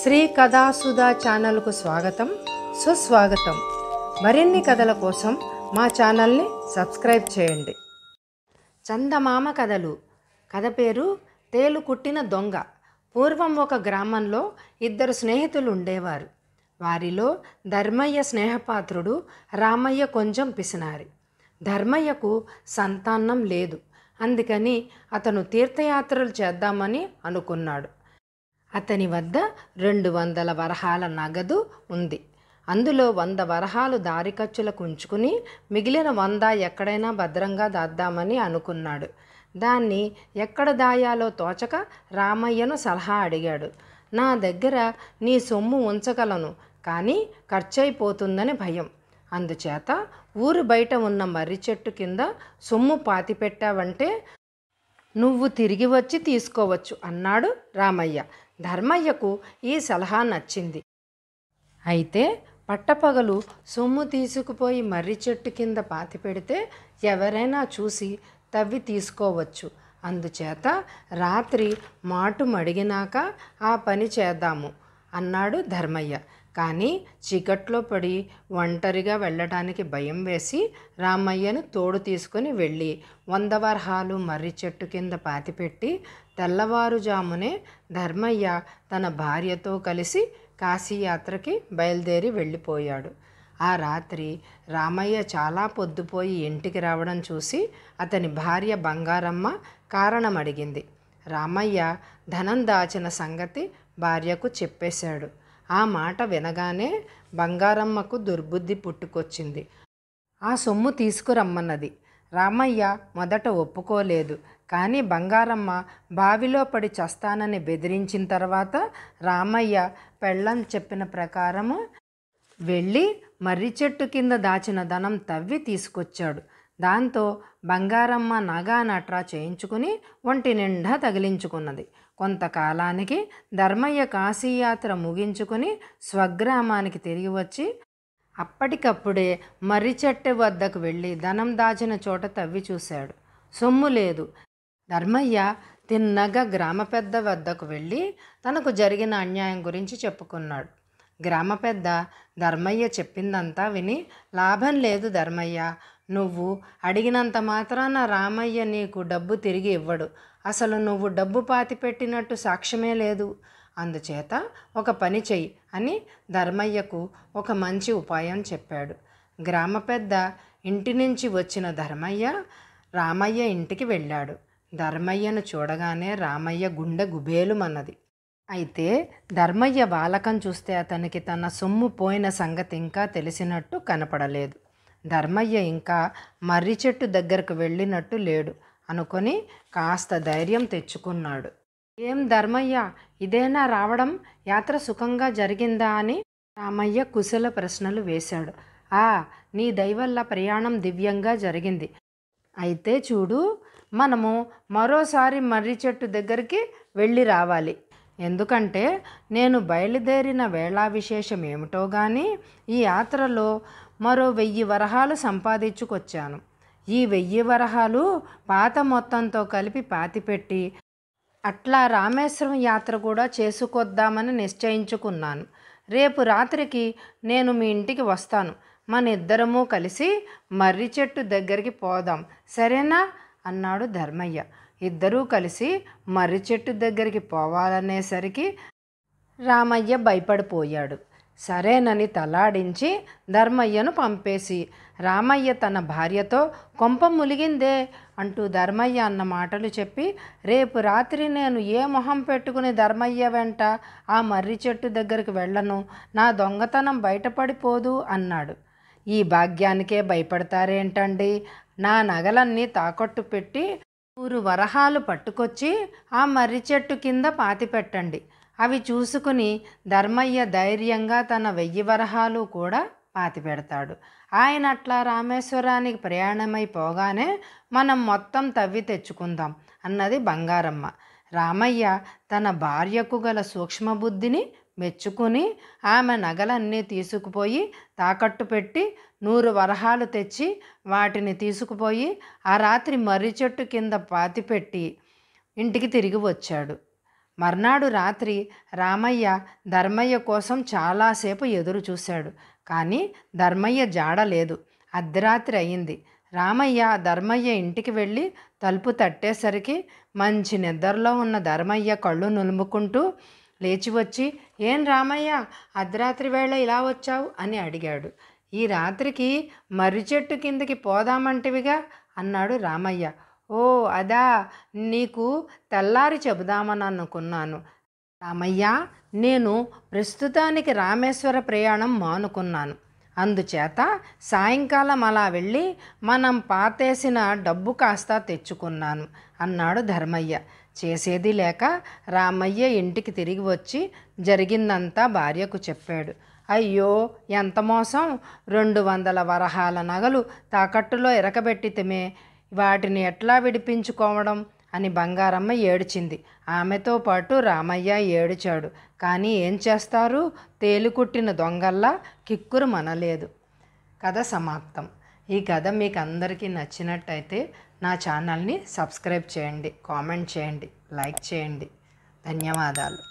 శ్రీ కథాసుధా ఛానల్కు స్వాగతం సుస్వాగతం మరిన్ని కథల కోసం మా ఛానల్ని సబ్స్క్రైబ్ చేయండి చందమామ కథలు కథ పేరు తేలు కుట్టిన దొంగ పూర్వం ఒక గ్రామంలో ఇద్దరు స్నేహితులు ఉండేవారు వారిలో ధర్మయ్య స్నేహపాత్రుడు రామయ్య కొంచెం పిసినారి ధర్మయ్యకు సంతానం లేదు అందుకని అతను తీర్థయాత్రలు చేద్దామని అనుకున్నాడు అతని వద్ద రెండు వందల వరహాల నగదు ఉంది అందులో వంద వరహాలు దారి ఖర్చులకు ఉంచుకుని మిగిలిన వంద ఎక్కడైనా భద్రంగా దాద్దామని అనుకున్నాడు దాన్ని ఎక్కడ దాయాలో తోచక రామయ్యను సలహా అడిగాడు నా దగ్గర నీ సొమ్ము ఉంచగలను కానీ ఖర్చయిపోతుందని భయం అందుచేత ఊరు బయట ఉన్న మర్రి చెట్టు కింద సొమ్ము పాతిపెట్టావంటే నువ్వు తిరిగి వచ్చి తీసుకోవచ్చు అన్నాడు రామయ్య ధర్మయ్యకు ఈ సలహా నచ్చింది అయితే పట్టపగలు సొమ్ము తీసుకుపోయి మర్రి చెట్టు కింద పాతి పెడితే ఎవరైనా చూసి తవ్వి తీసుకోవచ్చు అందుచేత రాత్రి మాటు మడిగినాక ఆ పని చేద్దాము అన్నాడు ధర్మయ్య కానీ చీకట్లో పడి ఒంటరిగా వెళ్ళటానికి భయం వేసి రామయ్యను తోడు తీసుకుని వెళ్ళి వంద వరహాలు మర్రి చెట్టు కింద పాతిపెట్టి తెల్లవారుజామునే ధర్మయ్య తన భార్యతో కలిసి కాశీయాత్రకి బయలుదేరి వెళ్ళిపోయాడు ఆ రాత్రి రామయ్య చాలా పొద్దుపోయి ఇంటికి రావడం చూసి అతని భార్య బంగారమ్మ కారణం అడిగింది రామయ్య ధనం దాచిన సంగతి భార్యకు చెప్పేశాడు ఆ మాట వినగానే బంగారమ్మకు దుర్బుద్ధి పుట్టుకొచ్చింది ఆ సొమ్ము తీసుకురమ్మన్నది రామయ్య మొదట ఒప్పుకోలేదు కానీ బంగారమ్మ బావిలో పడి చస్తానని బెదిరించిన తర్వాత రామయ్య పెళ్ళం చెప్పిన ప్రకారము వెళ్ళి మర్రి చెట్టు కింద దాచిన ధనం తవ్వి తీసుకొచ్చాడు దాంతో బంగారమ్మ నగా నట్రా చేయించుకుని ఒంటి నిండా తగిలించుకున్నది కొంతకాలానికి ధర్మయ్య కాశీయాత్ర ముగించుకుని స్వగ్రామానికి తిరిగి వచ్చి అప్పటికప్పుడే మర్రి వద్దకు వెళ్ళి ధనం దాచిన చోట తవ్వి చూశాడు సొమ్ము లేదు ధర్మయ్య తిన్నగా గ్రామ పెద్ద వద్దకు వెళ్ళి తనకు జరిగిన అన్యాయం గురించి చెప్పుకున్నాడు గ్రామ పెద్ద ధర్మయ్య చెప్పిందంతా విని లాభం లేదు ధర్మయ్య నువ్వు అడిగినంత మాత్రాన రామయ్య నీకు డబ్బు తిరిగి ఇవ్వడు అసలు నువ్వు డబ్బు పాతి పెట్టినట్టు సాక్ష్యమే లేదు అందుచేత ఒక పని చెయ్యి అని ధర్మయ్యకు ఒక మంచి ఉపాయం చెప్పాడు గ్రామ పెద్ద ఇంటి నుంచి వచ్చిన ధర్మయ్య రామయ్య ఇంటికి వెళ్ళాడు ధర్మయ్యను చూడగానే రామయ్య గుండె గుబేలుమన్నది అయితే ధర్మయ్య బాలకం చూస్తే అతనికి తన సొమ్ము పోయిన సంగతి ఇంకా తెలిసినట్టు కనపడలేదు ధర్మయ్య ఇంకా మర్రి చెట్టు దగ్గరకు వెళ్ళినట్టు లేడు అనుకొని కాస్త ధైర్యం తెచ్చుకున్నాడు ఏం ధర్మయ్య ఇదేనా రావడం యాత్ర సుఖంగా జరిగిందా అని రామయ్య కుశల ప్రశ్నలు వేశాడు ఆ నీ దయవల్ల ప్రయాణం దివ్యంగా జరిగింది అయితే చూడు మనము మరోసారి మర్రి చెట్టు దగ్గరికి వెళ్ళి రావాలి ఎందుకంటే నేను బయలుదేరిన వేళా విశేషం ఏమిటో కానీ ఈ యాత్రలో మరో వెయ్యి వరహాలు సంపాదించుకొచ్చాను ఈ వెయ్యి వరహాలు పాత మొత్తంతో కలిపి పాతిపెట్టి అట్లా రామేశ్వరం యాత్ర కూడా చేసుకొద్దామని నిశ్చయించుకున్నాను రేపు రాత్రికి నేను మీ ఇంటికి వస్తాను మన ఇద్దరము కలిసి మర్రి చెట్టు దగ్గరికి పోదాం సరేనా అన్నాడు ధర్మయ్య ఇద్దరూ కలిసి మర్రి చెట్టు దగ్గరికి పోవాలనేసరికి రామయ్య భయపడిపోయాడు సరేనని తలాడించి ధర్మయ్యను పంపేసి రామయ్య తన భార్యతో కొంప ములిగిందే అంటూ ధర్మయ్య అన్న మాటలు చెప్పి రేపు రాత్రి నేను ఏ మొహం పెట్టుకుని ధర్మయ్య వెంట ఆ మర్రి చెట్టు దగ్గరికి వెళ్ళను నా దొంగతనం బయటపడిపోదు అన్నాడు ఈ భాగ్యానికే భయపడతారేంటండి నా నగలన్నీ తాకట్టు పెట్టి ఊరు వరహాలు పట్టుకొచ్చి ఆ మర్రి చెట్టు కింద పాతిపెట్టండి అవి చూసుకుని ధర్మయ్య ధైర్యంగా తన వెయ్యి వరహాలు కూడా పాతిపెడతాడు ఆయన అట్లా రామేశ్వరానికి ప్రయాణమైపోగానే మనం మొత్తం తవ్వి తెచ్చుకుందాం అన్నది బంగారమ్మ రామయ్య తన భార్యకు గల సూక్ష్మబుద్ధిని మెచ్చుకుని ఆమె నగలన్నీ తీసుకుపోయి తాకట్టు పెట్టి నూరు వరహాలు తెచ్చి వాటిని తీసుకుపోయి ఆ రాత్రి మర్రి చెట్టు కింద పాతిపెట్టి ఇంటికి తిరిగి వచ్చాడు మర్నాడు రాత్రి రామయ్య ధర్మయ్య కోసం చాలాసేపు ఎదురు చూశాడు కానీ ధర్మయ్య జాడ లేదు అర్ధరాత్రి అయింది రామయ్య ధర్మయ్య ఇంటికి వెళ్ళి తలుపు తట్టేసరికి మంచి నిద్రలో ఉన్న ధర్మయ్య కళ్ళు నులుముకుంటూ లేచి వచ్చి ఏం రామయ్య అర్ధరాత్రి వేళ ఇలా వచ్చావు అని అడిగాడు ఈ రాత్రికి మర్రి చెట్టు కిందకి పోదామంటివిగా అన్నాడు రామయ్య ఓ అదా నీకు తెల్లారి చెబుదామని అనుకున్నాను రామయ్య నేను ప్రస్తుతానికి రామేశ్వర ప్రయాణం మానుకున్నాను అందుచేత సాయంకాలం అలా వెళ్ళి మనం పాతేసిన డబ్బు కాస్త తెచ్చుకున్నాను అన్నాడు ధర్మయ్య చేసేది లేక రామయ్య ఇంటికి తిరిగి వచ్చి జరిగిందంతా భార్యకు చెప్పాడు అయ్యో ఎంత మోసం రెండు వందల వరహాల నగలు తాకట్టులో ఇరకబెట్టితమే వాటిని ఎట్లా విడిపించుకోవడం అని బంగారమ్మ ఏడ్చింది ఆమెతో పాటు రామయ్య ఏడిచాడు కానీ ఏం చేస్తారు తేలుకుట్టిన దొంగల్లా కిక్కురు మనలేదు కథ సమాప్తం ఈ కథ మీకు అందరికీ నచ్చినట్టయితే నా ఛానల్ని సబ్స్క్రైబ్ చేయండి కామెంట్ చేయండి లైక్ చేయండి ధన్యవాదాలు